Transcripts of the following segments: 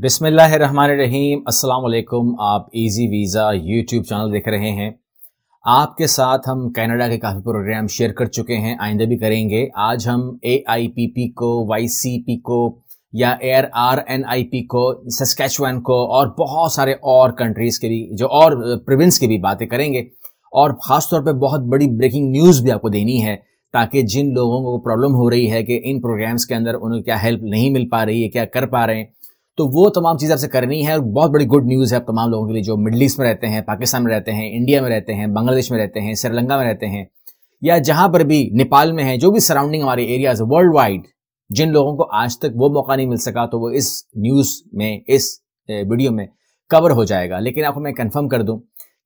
बिसमीम अल्लाम आप इजी वीज़ा यूट्यूब चैनल देख रहे हैं आपके साथ हम कनाडा के काफ़ी प्रोग्राम शेयर कर चुके हैं आइंदा भी करेंगे आज हम ए आई पी पी को वाई सी पी को या R R N I P को सस्कैचवान को और बहुत सारे और कंट्रीज़ के भी जो और प्रोविंस की भी बातें करेंगे और ख़ासतौर पर बहुत बड़ी ब्रेकिंग न्यूज़ भी आपको देनी है ताकि जिन लोगों को प्रॉब्लम हो रही है कि इन प्रोग्राम्स के अंदर उन्हें क्या हेल्प नहीं मिल पा रही है क्या कर पा रहे हैं तो वो तमाम चीज़ आपसे करनी है और बहुत बड़ी गुड न्यूज़ है आप तमाम लोगों के लिए जो मिडल ईस्ट में रहते हैं पाकिस्तान में रहते हैं इंडिया में रहते हैं बांग्लादेश में रहते हैं श्रीलंका में रहते हैं या जहाँ पर भी नेपाल में है जो भी सराउंडिंग हमारे एरियाज वर्ल्ड वाइड जिन लोगों को आज तक वो मौका नहीं मिल सका तो वो इस न्यूज़ में इस वीडियो में कवर हो जाएगा लेकिन आपको मैं कन्फर्म कर दूँ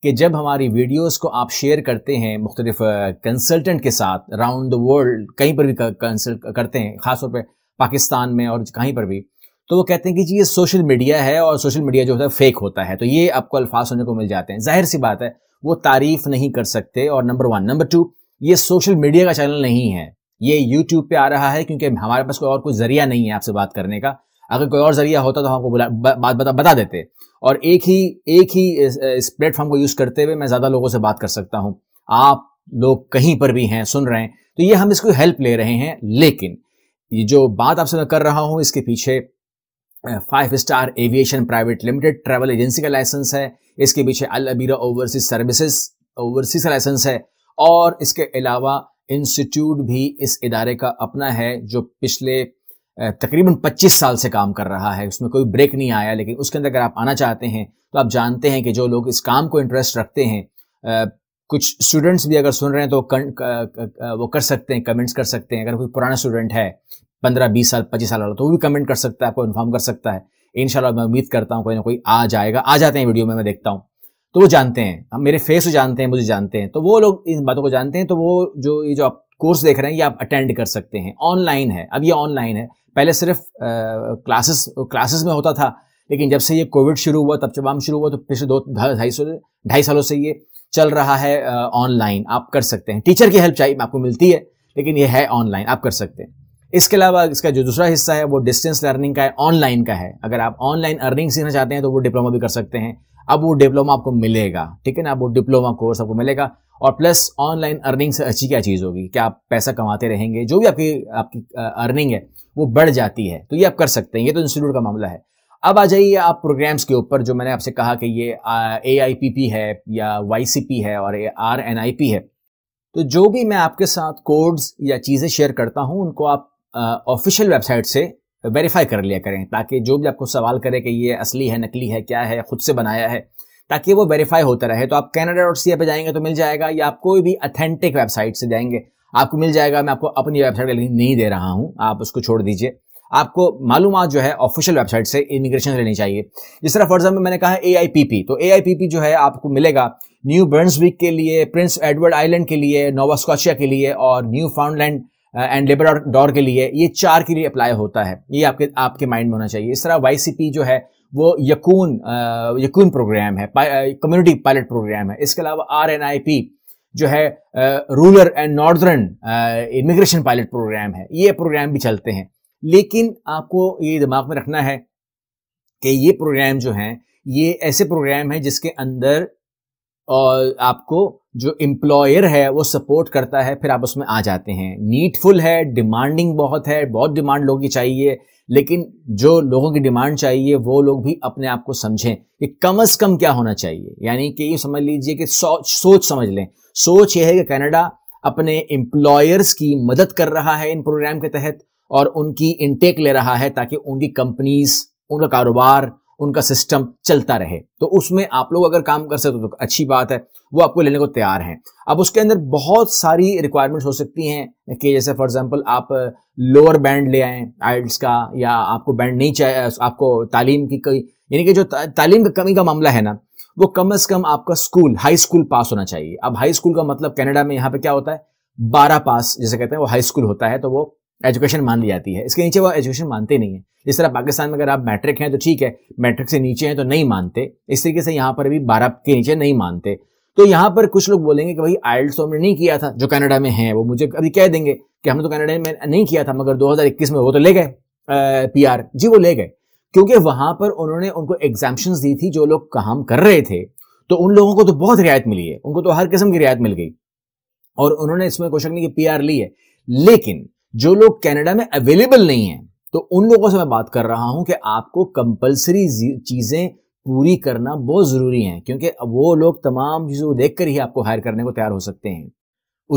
कि जब हमारी वीडियोस को आप शेयर करते हैं मुख्तलिफ कंसल्टेंट के साथ राउंड द वर्ल्ड कहीं पर भी कंसल्ट करते हैं खासतौर पर पाकिस्तान में और कहीं पर भी तो वो कहते हैं कि जी ये सोशल मीडिया है और सोशल मीडिया जो होता है फेक होता है तो ये आपको अल्फाज सुनने को मिल जाते हैं जाहिर सी बात है वो तारीफ नहीं कर सकते और नंबर वन नंबर टू ये सोशल मीडिया का चैनल नहीं है ये यूट्यूब पे आ रहा है क्योंकि हमारे पास कोई और कोई जरिया नहीं है आपसे बात करने का अगर कोई और जरिया होता तो आपको बात बता, बता देते और एक ही एक ही इस, इस प्लेटफॉर्म को यूज़ करते हुए मैं ज़्यादा लोगों से बात कर सकता हूँ आप लोग कहीं पर भी हैं सुन रहे हैं तो ये हम इसको हेल्प ले रहे हैं लेकिन ये जो बात आपसे मैं कर रहा हूँ इसके पीछे five star aviation private limited travel agency का लाइसेंस है इसके पीछे Al Abira overseas services overseas का लाइसेंस है और इसके अलावा इंस्टीट्यूट भी इस इदारे का अपना है जो पिछले तकरीबन 25 साल से काम कर रहा है उसमें कोई ब्रेक नहीं आया लेकिन उसके अंदर अगर आप आना चाहते हैं तो आप जानते हैं कि जो लोग इस काम को इंटरेस्ट रखते हैं कुछ स्टूडेंट्स भी अगर सुन रहे हैं तो कर, वो कर सकते हैं कमेंट्स कर सकते हैं अगर कोई पुराना स्टूडेंट है पंद्रह बीस साल पच्चीस साल वाला तो वो भी कमेंट कर सकता है आपको इन्फॉर्म कर सकता है शाला मैं उम्मीद करता हूँ कोई ना कोई आ जाएगा आ जाते हैं वीडियो में मैं देखता हूँ तो वो जानते हैं हम मेरे फेस से जानते हैं मुझे जानते हैं तो वो लोग इन बातों को जानते हैं तो वो जो ये जो आप कोर्स देख रहे हैं ये आप अटेंड कर सकते हैं ऑनलाइन है अब ये ऑनलाइन है पहले सिर्फ क्लासेस क्लासेस में होता था लेकिन जब से ये कोविड शुरू हुआ तब जब शुरू हुआ तो पिछले दो ढाई सौ ढाई सालों से ये चल रहा है ऑनलाइन आप कर सकते हैं टीचर की हेल्प चाहिए आपको मिलती है लेकिन ये है ऑनलाइन आप कर सकते हैं इसके अलावा इसका जो दूसरा हिस्सा है वो डिस्टेंस लर्निंग का है ऑनलाइन का है अगर आप ऑनलाइन अर्निंग सीखना चाहते हैं तो वो डिप्लोमा भी कर सकते हैं अब वो डिप्लोमा आपको मिलेगा ठीक है ना अब वो डिप्लोमा कोर्स आपको मिलेगा और प्लस ऑनलाइन अर्निंग से अच्छी क्या चीज़ होगी क्या आप पैसा कमाते रहेंगे जो भी आपकी आपकी अर्निंग है वो बढ़ जाती है तो ये आप कर सकते हैं ये तो इंस्टीट्यूट का मामला है अब आ जाइए आप प्रोग्राम्स के ऊपर जो मैंने आपसे कहा कि ये ए आई पी पी है या वाई सी पी है और आर एन आई पी है तो जो भी मैं आपके साथ कोड्स या चीज़ें शेयर करता हूँ उनको आप ऑफिशियल वेबसाइट से वेरीफाई कर लिया करें ताकि जो भी आपको सवाल करे कि ये असली है नकली है क्या है खुद से बनाया है ताकि वो वेरीफाई होता रहे तो आप कैनेडा डॉट सी पे जाएंगे तो मिल जाएगा या आप कोई भी अथेंटिक वेबसाइट से जाएंगे आपको मिल जाएगा मैं आपको अपनी वेबसाइट का लिंक नहीं दे रहा हूँ आप उसको छोड़ दीजिए आपको मालूम जो है ऑफिशियल वेबसाइट से इमिग्रेशन लेनी चाहिए जिस तरह फॉर एग्जाम्पल मैंने कहा ए तो ए जो है आपको मिलेगा न्यू ब्रंसविक के लिए प्रिंस एडवर्ड आइलैंड के लिए नोवा स्कॉशिया के लिए और Newfoundland and Labrador के लिए ये चार के लिए अप्लाई होता है ये आपके आपके माइंड में होना चाहिए इस तरह वाई जो है वो यकून यकून प्रोग्राम है कम्युनिटी पायलट प्रोग्राम है इसके अलावा आर एन आई पी जो है rural and northern immigration pilot program है ये प्रोग्राम भी चलते हैं लेकिन आपको ये दिमाग में रखना है कि ये प्रोग्राम जो हैं ये ऐसे प्रोग्राम हैं जिसके अंदर और आपको जो एम्प्लॉयर है वो सपोर्ट करता है फिर आप उसमें आ जाते हैं नीडफुल है डिमांडिंग बहुत है बहुत डिमांड लोगों की चाहिए लेकिन जो लोगों की डिमांड चाहिए वो लोग भी अपने आप को समझें कि कम अज कम क्या होना चाहिए यानी कि ये समझ लीजिए कि सोच सोच समझ लें सोच यह है कि कनाडा अपने एम्प्लॉयर्स की मदद कर रहा है इन प्रोग्राम के तहत और उनकी इनटेक ले रहा है ताकि उनकी कंपनीज उनका कारोबार उनका सिस्टम चलता रहे तो उसमें आप लोग अगर काम कर सकते हो तो अच्छी बात है वो आपको लेने को तैयार हैं अब उसके अंदर बहुत सारी रिक्वायरमेंट्स हो सकती हैं कि जैसे फॉर एग्जांपल आप लोअर बैंड ले आए आइल्स का या आपको बैंड नहीं चाहिए आपको तालीम की कई यानी कि जो तालीम की कमी का मामला है ना वो कम अज कम आपका स्कूल हाई स्कूल पास होना चाहिए अब हाई स्कूल का मतलब कैनेडा में यहाँ पे क्या होता है बारह पास जैसे कहते हैं वो हाई स्कूल होता है तो वो एजुकेशन मान ली जाती है इसके नीचे वो एजुकेशन मानते नहीं है जिस तरह पाकिस्तान में अगर आप मैट्रिक हैं तो ठीक है मैट्रिक से नीचे हैं तो नहीं मानते इस तरीके से यहाँ पर भी बारह के नीचे नहीं मानते तो यहाँ पर कुछ लोग बोलेंगे कि भाई आयल्स तो हमने नहीं किया था जो कनाडा में है वो मुझे अभी कह देंगे कि हमने तो कनाडा में नहीं किया था मगर 2021 में वो तो ले गए पी आर जी वो ले गए क्योंकि वहां पर उन्होंने उनको एग्जाम्शन दी थी जो लोग काम कर रहे थे तो उन लोगों को तो बहुत रियायत मिली है उनको तो हर किस्म की रियायत मिल गई और उन्होंने इसमें क्वेश्चन नहीं कि पी आर ली है लेकिन जो लोग कनाडा में अवेलेबल नहीं है तो उन लोगों से मैं बात कर रहा हूं कि आपको कंपलसरी चीज़ें पूरी करना बहुत ज़रूरी है क्योंकि वो लोग तमाम चीज़ों को देख कर ही आपको हायर करने को तैयार हो सकते हैं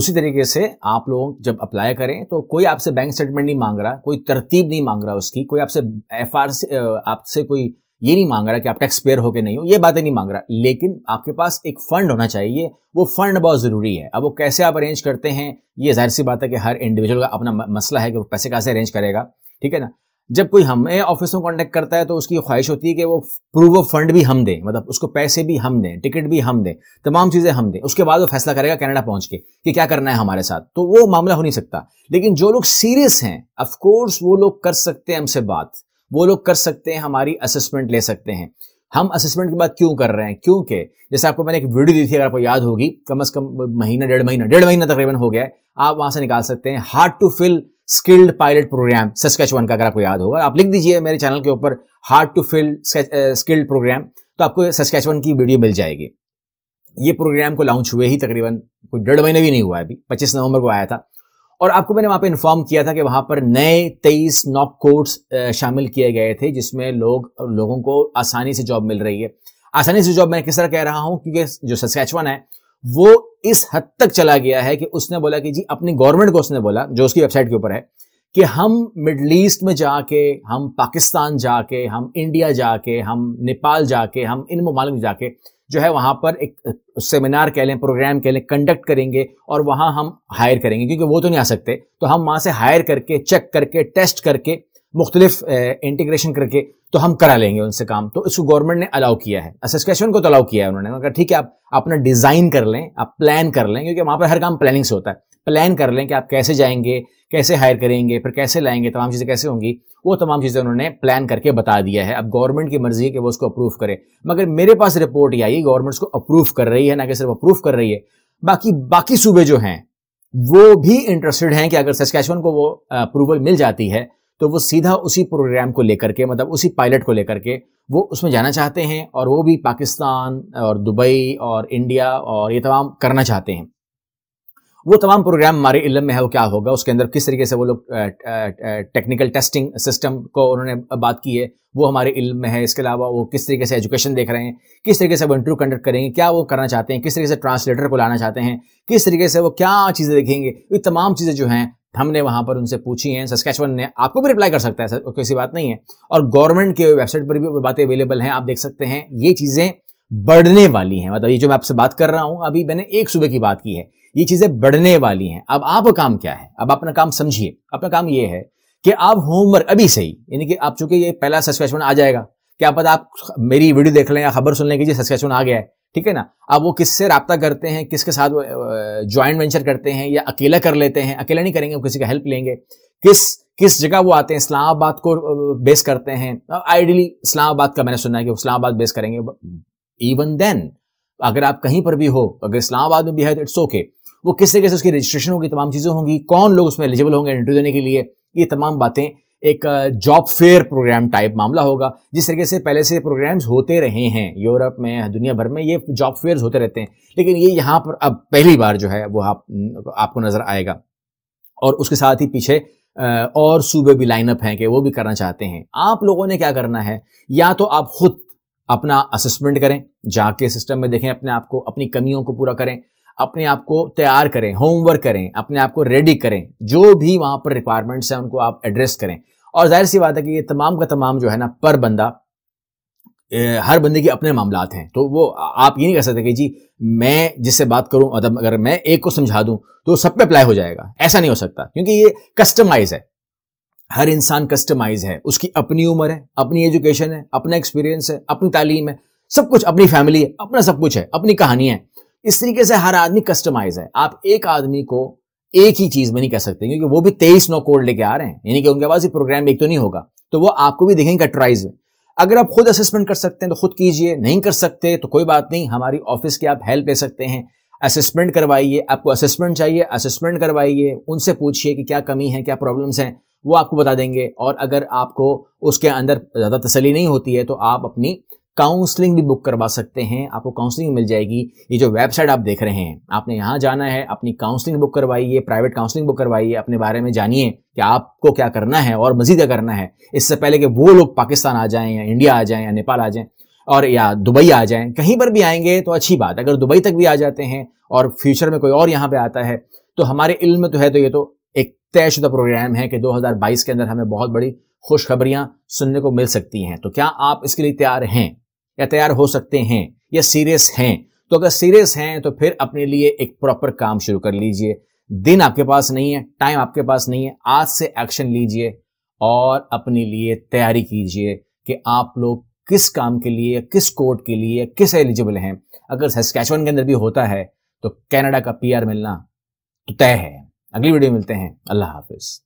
उसी तरीके से आप लोग जब अप्लाई करें तो कोई आपसे बैंक स्टेटमेंट नहीं मांग रहा कोई तरतीब नहीं मांग रहा उसकी कोई आपसे एफ आपसे कोई ये नहीं मांग रहा कि आप टैक्स पेयर होकर नहीं हो ये बातें नहीं मांग रहा लेकिन आपके पास एक फंड होना चाहिए वो फंड बहुत ज़रूरी है अब वो कैसे आप अरेंज करते हैं ये जाहिर सी बात है कि हर इंडिविजुअल का अपना मसला है कि वो पैसे कैसे अरेंज करेगा ठीक है ना जब कोई हमें ऑफिस में कॉन्टेक्ट करता है तो उसकी ख्वाहिश होती है कि वो प्रूव ऑफ फंड भी हम दें मतलब उसको पैसे भी हम दें टिकट भी हम दें तमाम चीज़ें हम दें उसके बाद वो फैसला करेगा कनाडा पहुंच के कि क्या करना है हमारे साथ तो वो मामला हो नहीं सकता लेकिन जो लोग सीरियस हैं ऑफकोर्स वो लोग कर सकते हैं हमसे बात वो लोग कर सकते हैं हमारी असेसमेंट ले सकते हैं हम असेसमेंट की बात क्यों कर रहे हैं क्योंकि जैसे आपको मैंने एक वीडियो दी थी अगर आपको याद होगी कम से कम महीना डेढ़ महीना डेढ़ महीना तकरीबन हो गया है आप वहां से निकाल सकते हैं hard to fill skilled pilot programme one का अगर आपको याद होगा आप लिख दीजिए मेरे चैनल के ऊपर hard to fill skilled programme तो आपको वन की वीडियो मिल जाएगी ये प्रोग्राम को लॉन्च हुए ही तकरीबन कोई डेढ़ महीने भी नहीं हुआ अभी पच्चीस नवंबर को आया था और आपको मैंने वहां पे इन्फॉर्म किया था कि वहां पर नए तेईस नॉक कोड्स शामिल किए गए थे जिसमें लोग लोगों को आसानी से जॉब मिल रही है आसानी से जॉब मैं किस तरह कह रहा हूं क्योंकि जो सस्कैचवन है वो इस हद तक चला गया है कि उसने बोला कि जी अपनी गवर्नमेंट को उसने बोला जो उसकी वेबसाइट के ऊपर है कि हम मिडल ईस्ट में जाके हम पाकिस्तान जाके हम इंडिया जाके हम नेपाल जाके हम इन ममालिक जाके जो है वहाँ पर एक सेमिनार कह लें प्रोग्राम कह लें कंडक्ट करेंगे और वहाँ हम हायर करेंगे क्योंकि वो तो नहीं आ सकते तो हम वहाँ से हायर करके चेक करके टेस्ट करके मुख्तलिफ इंटीग्रेशन करके तो हम करा लेंगे उनसे काम तो इसको गवर्नमेंट ने अलाउ किया है एसोसिएशन को तो अलाउ किया है उन्होंने कहा ठीक है आप अपना डिज़ाइन कर लें आप प्लान कर लें क्योंकि वहां पर हर काम प्लानिंग से होता है प्लान कर लें कि आप कैसे जाएंगे कैसे हायर करेंगे फिर कैसे लाएंगे तमाम चीज़ें कैसे होंगी वो तमाम चीज़ें उन्होंने प्लान करके बता दिया है अब गवर्नमेंट की मर्जी है कि वो उसको अप्रूव करे मगर मेरे पास रिपोर्ट ये आई गवर्नमेंट उसको अप्रूव कर रही है ना कि सिर्फ अप्रूव कर रही है बाकी बाकी सूबे जो हैं वो भी इंटरेस्टेड हैं कि अगर सस्कैशन को वो अप्रूवल मिल जाती है तो वो सीधा उसी प्रोग्राम को लेकर के मतलब उसी पायलट को लेकर के वो उसमें जाना चाहते हैं और वो भी पाकिस्तान और दुबई और इंडिया और ये तमाम करना चाहते हैं वो तमाम प्रोग्राम हमारे इलम में है वो क्या होगा उसके अंदर किस तरीके से वो लोग टेक्निकल टेस्टिंग सिस्टम को उन्होंने बात की है वो हमारे इल्म में है इसके अलावा वो किस तरीके से एजुकेशन देख रहे हैं किस तरीके से वो इंटरव्यू कंडक्ट करेंगे क्या वो करना चाहते हैं किस तरीके से ट्रांसलेटर को लाना चाहते हैं किस तरीके से वो क्या चीज़ें देखेंगे ये तमाम चीज़ें जो हैं हमने वहां पर उनसे पूछी हैं सस्कैचवन ने आपको भी रिप्लाई कर सकता है सर कोई बात नहीं है और गवर्नमेंट की वेबसाइट पर भी बातें अवेलेबल हैं आप देख सकते हैं ये चीज़ें बढ़ने वाली हैं मतलब ये जो मैं आपसे बात कर रहा हूं अभी मैंने एक सुबह की बात की है ये चीज़ें बढ़ने वाली हैं अब आप काम क्या है अब अपना काम समझिए अपना काम ये है कि आप होमवर्क अभी से यानी कि आप चूंकि ये पहला सस्कैचवन आ जाएगा क्या पता आप मेरी वीडियो देख लें या खबर सुन लें कि जी सस्कैचवन आ गया है ठीक है ना अब वो किससे रबता करते हैं किसके साथ ज्वाइंट वेंचर करते हैं या अकेला कर लेते हैं अकेला नहीं करेंगे वो किसी का हेल्प लेंगे किस किस जगह वो आते हैं इस्लामाबाद को बेस करते हैं आइडियली इस्लामाबाद का मैंने सुना है कि इस्लामाबाद बेस करेंगे इवन देन अगर आप कहीं पर भी हो अगर इस्लामाबाद में भी है तो इट्स ओके वो किस तरीके से उसकी रजिस्ट्रेशन होगी तमाम चीज़ें होंगी कौन लोग उसमें एलिजिबल होंगे इंटरव्यू देने के लिए ये तमाम बातें एक जॉब फेयर प्रोग्राम टाइप मामला होगा जिस तरीके से पहले से प्रोग्राम्स होते रहे हैं यूरोप में दुनिया भर में ये जॉब फेयर्स होते रहते हैं लेकिन ये यहाँ पर अब पहली बार जो है वो आप, आपको नज़र आएगा और उसके साथ ही पीछे और सूबे भी लाइनअप हैं कि वो भी करना चाहते हैं आप लोगों ने क्या करना है या तो आप खुद अपना असेसमेंट करें जाके सिस्टम में देखें अपने आप को अपनी कमियों को पूरा करें अपने आप को तैयार करें होमवर्क करें अपने आप को रेडी करें जो भी वहां पर रिक्वायरमेंट्स हैं उनको आप एड्रेस करें और जाहिर सी बात है कि ये तमाम का तमाम जो है ना पर बंदा हर बंदे के अपने मामला हैं तो वो आप ये नहीं कह सकते कि जी मैं जिससे बात करूं अदब मतलब अगर मैं एक को समझा दूं तो सब पे अप्लाई हो जाएगा ऐसा नहीं हो सकता क्योंकि ये कस्टमाइज है हर इंसान कस्टमाइज है उसकी अपनी उम्र है अपनी एजुकेशन है अपना एक्सपीरियंस है अपनी तालीम है सब कुछ अपनी फैमिली है अपना सब कुछ है अपनी कहानी है इस तरीके से हर आदमी कस्टमाइज है आप एक आदमी को एक ही चीज में नहीं कह सकते क्योंकि वो भी तेईस नौ कोड लेके आ रहे हैं यानी कि उनके पास प्रोग्राम एक तो नहीं होगा तो वो आपको भी देखेंगे कटराइज अगर आप खुद असेसमेंट कर सकते हैं तो खुद कीजिए नहीं कर सकते तो कोई बात नहीं हमारी ऑफिस की आप हेल्प ले सकते हैं असेसमेंट करवाइए आपको असेसमेंट चाहिए असेसमेंट करवाइए उनसे पूछिए कि क्या कमी है क्या प्रॉब्लम्स हैं वो आपको बता देंगे और अगर आपको उसके अंदर ज़्यादा तसली नहीं होती है तो आप अपनी काउंसलिंग भी बुक करवा सकते हैं आपको काउंसलिंग मिल जाएगी ये जो वेबसाइट आप देख रहे हैं आपने यहाँ जाना है अपनी काउंसलिंग बुक करवाइए प्राइवेट काउंसलिंग बुक करवाइए अपने बारे में जानिए कि आपको क्या करना है और मजीद क्या करना है इससे पहले कि वो लोग पाकिस्तान आ जाएं या इंडिया आ जाए या नेपाल आ जाए और या दुबई आ जाए कहीं पर भी आएंगे तो अच्छी बात अगर दुबई तक भी आ जाते हैं और फ्यूचर में कोई और यहाँ पे आता है तो हमारे इल्म तो है तो ये तो एक तयशुदा प्रोग्राम है कि 2022 के अंदर हमें बहुत बड़ी खुशखबरियां सुनने को मिल सकती हैं तो क्या आप इसके लिए तैयार हैं या तैयार हो सकते हैं या सीरियस हैं तो अगर सीरियस हैं तो फिर अपने लिए एक प्रॉपर काम शुरू कर लीजिए दिन आपके पास नहीं है टाइम आपके पास नहीं है आज से एक्शन लीजिए और अपने लिए तैयारी कीजिए कि आप लोग किस काम के लिए किस कोर्ट के लिए किस एलिजिबल हैं अगर सस्कैचवन के अंदर भी होता है तो कनाडा का पीआर मिलना तो तय है अगली वीडियो मिलते हैं अल्लाह हाफिज़